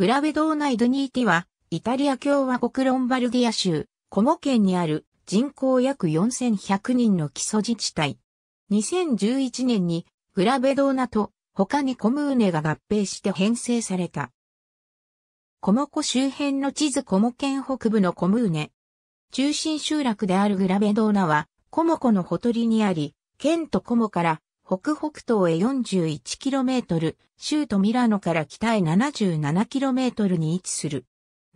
グラベドーナイドニーティは、イタリア共和国ロンバルディア州、コモ県にある人口約4100人の基礎自治体。2011年にグラベドーナと他にコムーネが合併して編成された。コモ湖周辺の地図コモ県北部のコムーネ。中心集落であるグラベドーナはコモ湖のほとりにあり、県とコモから北北東へ 41km、州都ミラノから北へ 77km に位置する。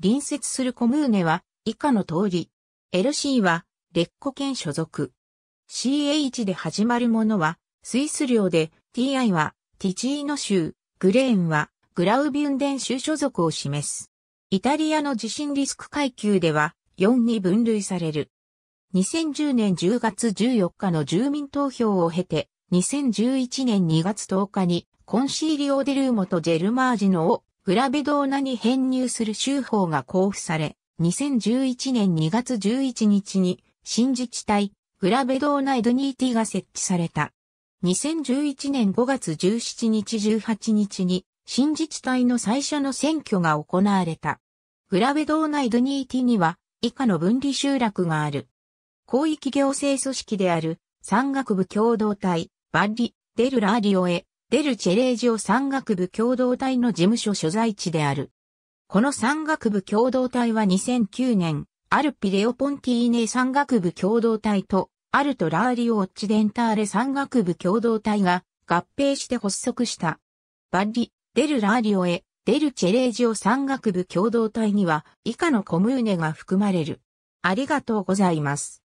隣接するコムーネは以下の通り。LC はレッコ県所属。CH で始まるものはスイス領で、TI はティチーノ州、グレーンはグラウビュンデン州所属を示す。イタリアの地震リスク階級では4に分類される。2010年10月14日の住民投票を経て、2011年2月10日にコンシーリオ・デルーモとジェルマージノをグラベドーナに編入する州法が交付され、2011年2月11日に新自治体グラベドーナ・エドニーティが設置された。2011年5月17日18日に新自治体の最初の選挙が行われた。グラベドーナ・エドニーティには以下の分離集落がある。広域行政組織である山岳部共同体、バッリ、デル・ラーディオへ、デル・チェレージオ山岳部共同体の事務所所在地である。この山岳部共同体は2009年、アルピレオポンティーネ山岳部共同体と、アルト・ラーリオ・オッチデンターレ山岳部共同体が合併して発足した。バッリ、デル・ラーリオへ、デル・チェレージオ山岳部共同体には以下のコムーネが含まれる。ありがとうございます。